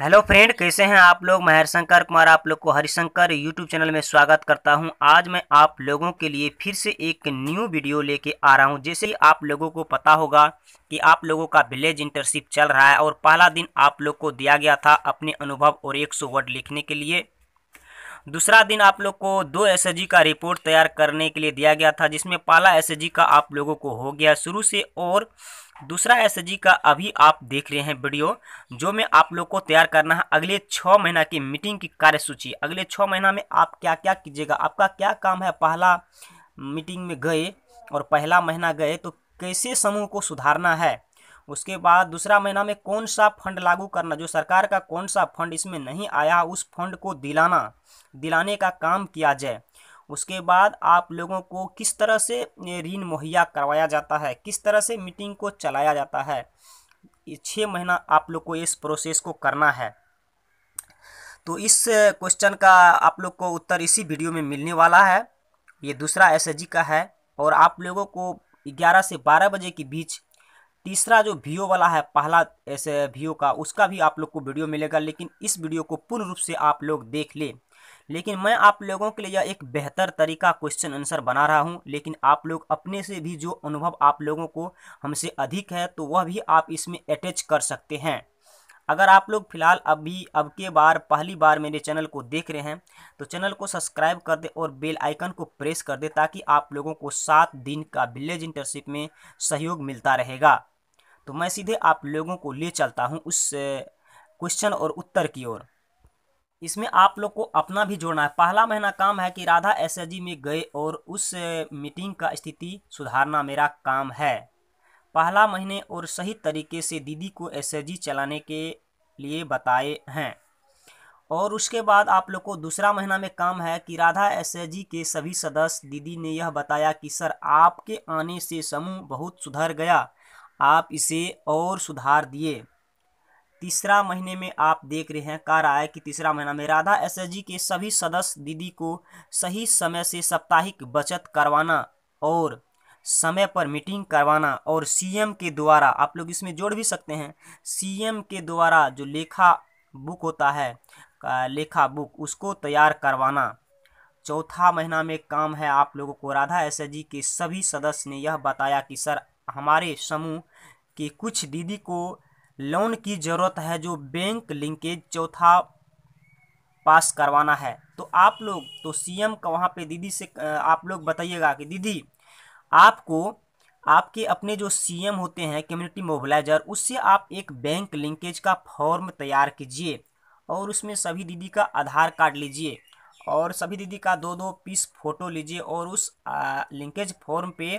hello friend कैसे हैं आप लोग मैं हरिशंकर कुमार आप लोग को हरिशंकर यूट्यूब चैनल में स्वागत करता हूं आज मैं आप लोगों के लिए फिर से एक न्यू वीडियो लेके आ रहा हूं जैसे आप लोगों को पता होगा कि आप लोगों का विलेज इंटर्नशिप चल रहा है और पहला दिन आप लोग को दिया गया था अपने अनुभव और एक वर्ड लिखने के लिए दूसरा दिन आप लोग को दो एस का रिपोर्ट तैयार करने के लिए दिया गया था जिसमें पहला एस का आप लोगों को हो गया शुरू से और दूसरा एस का अभी आप देख रहे हैं वीडियो जो मैं आप लोग को तैयार करना है अगले छः महीना की मीटिंग की कार्यसूची अगले छः महीना में आप क्या क्या कीजिएगा आपका क्या काम है पहला मीटिंग में गए और पहला महीना गए तो कैसे समूह को सुधारना है उसके बाद दूसरा महीना में कौन सा फंड लागू करना जो सरकार का कौन सा फंड इसमें नहीं आया उस फंड को दिलाना दिलाने का काम किया जाए उसके बाद आप लोगों को किस तरह से ऋण मुहैया करवाया जाता है किस तरह से मीटिंग को चलाया जाता है छः महीना आप लोग को इस प्रोसेस को करना है तो इस क्वेश्चन का आप लोग को उत्तर इसी वीडियो में मिलने वाला है ये दूसरा एस का है और आप लोगों को 11 से 12 बजे के बीच तीसरा जो वीओ वाला है पहला ऐसे वीओ का उसका भी आप लोग को वीडियो मिलेगा लेकिन इस वीडियो को पूर्ण रूप से आप लोग देख लें लेकिन मैं आप लोगों के लिए यह एक बेहतर तरीका क्वेश्चन आंसर बना रहा हूँ लेकिन आप लोग अपने से भी जो अनुभव आप लोगों को हमसे अधिक है तो वह भी आप इसमें अटैच कर सकते हैं अगर आप लोग फिलहाल अभी अब के बार पहली बार मेरे चैनल को देख रहे हैं तो चैनल को सब्सक्राइब कर दे और बेल आइकन को प्रेस कर दे ताकि आप लोगों को सात दिन का विलेज इंटरशिप में सहयोग मिलता रहेगा तो मैं सीधे आप लोगों को ले चलता हूँ उस क्वेश्चन और उत्तर की ओर इसमें आप लोग को अपना भी जोड़ना है पहला महीना काम है कि राधा एस में गए और उस मीटिंग का स्थिति सुधारना मेरा काम है पहला महीने और सही तरीके से दीदी को एस चलाने के लिए बताए हैं और उसके बाद आप लोग को दूसरा महीना में काम है कि राधा एस के सभी सदस्य दीदी ने यह बताया कि सर आपके आने से समूह बहुत सुधर गया आप इसे और सुधार दिए तीसरा महीने में आप देख रहे हैं कार आए कि तीसरा महीना में राधा जी के सभी सदस्य दीदी को सही समय से साप्ताहिक बचत करवाना और समय पर मीटिंग करवाना और सीएम के द्वारा आप लोग इसमें जोड़ भी सकते हैं सीएम के द्वारा जो लेखा बुक होता है लेखा बुक उसको तैयार करवाना चौथा महीना में काम है आप लोगों को राधा एस के सभी सदस्य ने यह बताया कि सर हमारे समूह के कुछ दीदी को लोन की ज़रूरत है जो बैंक लिंकेज चौथा पास करवाना है तो आप लोग तो सीएम का वहाँ पे दीदी से आप लोग बताइएगा कि दीदी आपको आपके अपने जो सीएम होते हैं कम्युनिटी मोबिलाइजर उससे आप एक बैंक लिंकेज का फॉर्म तैयार कीजिए और उसमें सभी दीदी का आधार कार्ड लीजिए और सभी दीदी का दो दो पीस फ़ोटो लीजिए और उस आ, लिंकेज फॉर्म पे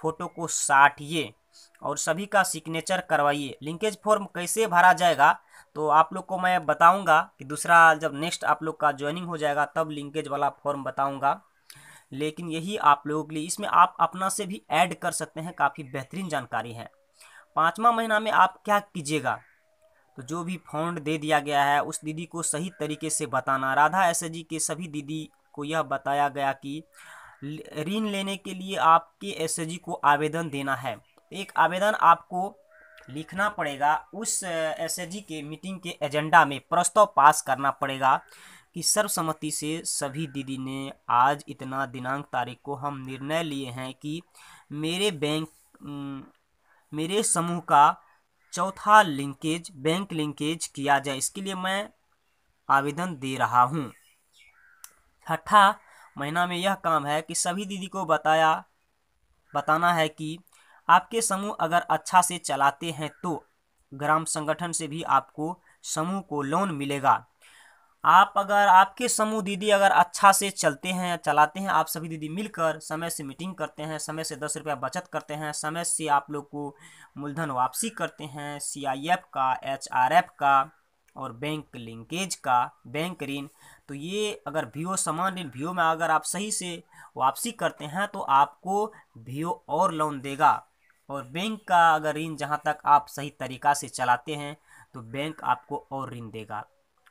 फ़ोटो को साटिए और सभी का सिग्नेचर करवाइए लिंकेज फॉर्म कैसे भरा जाएगा तो आप लोग को मैं बताऊंगा कि दूसरा जब नेक्स्ट आप लोग का ज्वाइनिंग हो जाएगा तब लिंकेज वाला फॉर्म बताऊंगा लेकिन यही आप लोगों के लिए इसमें आप अपना से भी ऐड कर सकते हैं काफ़ी बेहतरीन जानकारी है पाँचवा महीना में आप क्या कीजिएगा तो जो भी फंड दे दिया गया है उस दीदी को सही तरीके से बताना राधा एस के सभी दीदी को यह बताया गया कि ऋण लेने के लिए आपके एस को आवेदन देना है एक आवेदन आपको लिखना पड़ेगा उस एस के मीटिंग के एजेंडा में प्रस्ताव पास करना पड़ेगा कि सर्वसम्मति से सभी दीदी ने आज इतना दिनांक तारीख को हम निर्णय लिए हैं कि मेरे बैंक मेरे समूह का चौथा लिंकेज बैंक लिंकेज किया जाए इसके लिए मैं आवेदन दे रहा हूँ छठा महीना में यह काम है कि सभी दीदी को बताया बताना है कि आपके समूह अगर अच्छा से चलाते हैं तो ग्राम संगठन से भी आपको समूह को लोन मिलेगा आप अगर आपके समूह दीदी अगर अच्छा से चलते हैं चलाते हैं आप सभी दीदी मिलकर समय से मीटिंग करते हैं समय से दस रुपया बचत करते हैं समय से आप लोग को मूलधन वापसी करते हैं सीआईएफ का एचआरएफ का और बैंक लिंकेज का बैंक ऋण तो ये अगर वीओ समान ऋण वीओ में अगर आप सही से वापसी करते हैं तो आपको वीओ और लोन देगा और बैंक का अगर ऋण जहाँ तक आप सही तरीका से चलाते हैं तो बैंक आपको और ऋण देगा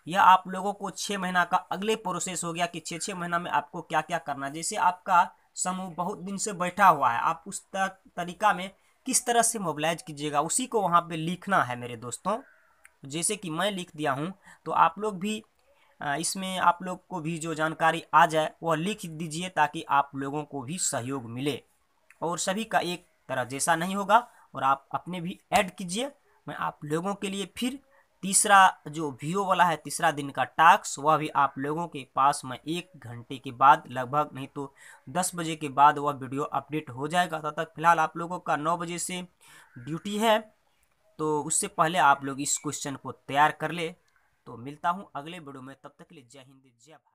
यह आप लोगों को छः महीना का अगले प्रोसेस हो गया कि छः छः महीना में आपको क्या क्या करना जैसे आपका समूह बहुत दिन से बैठा हुआ है आप उस तरीका में किस तरह से मोबिलाइज कीजिएगा उसी को वहाँ पे लिखना है मेरे दोस्तों जैसे कि मैं लिख दिया हूँ तो आप लोग भी इसमें आप लोग को भी जो जानकारी आ जाए वह लिख दीजिए ताकि आप लोगों को भी सहयोग मिले और सभी का एक तरह जैसा नहीं होगा और आप अपने भी ऐड कीजिए मैं आप लोगों के लिए फिर तीसरा जो वीओ वाला है तीसरा दिन का टास्क वह भी आप लोगों के पास में एक घंटे के बाद लगभग नहीं तो दस बजे के बाद वह वीडियो अपडेट हो जाएगा तब तक फिलहाल आप लोगों का नौ बजे से ड्यूटी है तो उससे पहले आप लोग इस क्वेश्चन को तैयार कर ले तो मिलता हूँ अगले वीडियो में तब तक के लिए जय हिंद जय भारत